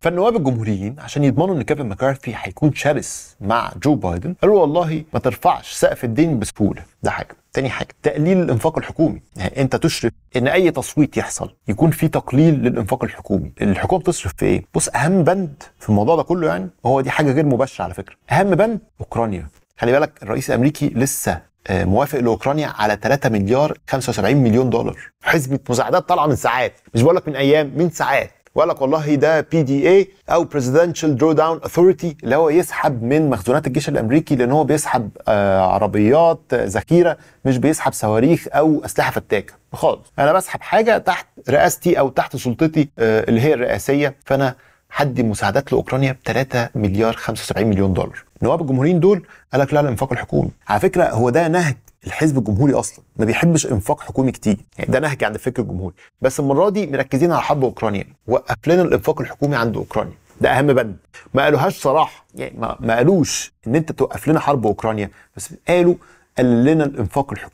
فالنواب الجمهوريين عشان يضمنوا ان كيفن ماكارثي هيكون شرس مع جو بايدن قالوا والله ما ترفعش سقف الدين بسهوله ده حاجه تاني حاجه تقليل الانفاق الحكومي يعني انت تشرف ان اي تصويت يحصل يكون في تقليل للانفاق الحكومي الحكومه بتصرف في ايه بص اهم بند في الموضوع ده كله يعني هو دي حاجه غير مباشره على فكره اهم بند اوكرانيا خلي بالك الرئيس الامريكي لسه آه، موافق لاوكرانيا على 3 مليار 75 مليون دولار حزمه مساعدات طالعه من ساعات مش بقول لك من ايام من ساعات وقال لك والله ده بي دي اي او بريزيدنشال درو داون اثوريتي اللي هو يسحب من مخزونات الجيش الامريكي لان هو بيسحب آه عربيات آه، ذخيره مش بيسحب صواريخ او اسلحه فتاكه خالص انا بسحب حاجه تحت رئاستي او تحت سلطتي آه اللي هي الرئاسيه فانا حدي مساعدات لاوكرانيا ب 3 مليار 75 مليون دولار نواب الجمهوريين دول قال لك لا الانفاق الحكومي على فكره هو ده نهج الحزب الجمهوري اصلا ما بيحبش انفاق حكومي كتير يعني ده نهج عند الفكر الجمهوري بس المره دي مركزين على حرب اوكرانيا وقف لنا الانفاق الحكومي عند اوكرانيا ده اهم بند ما قالوهاش صراحه يعني ما, قالوش ان انت توقف لنا حرب اوكرانيا بس قالوا قلل لنا الانفاق الحكومي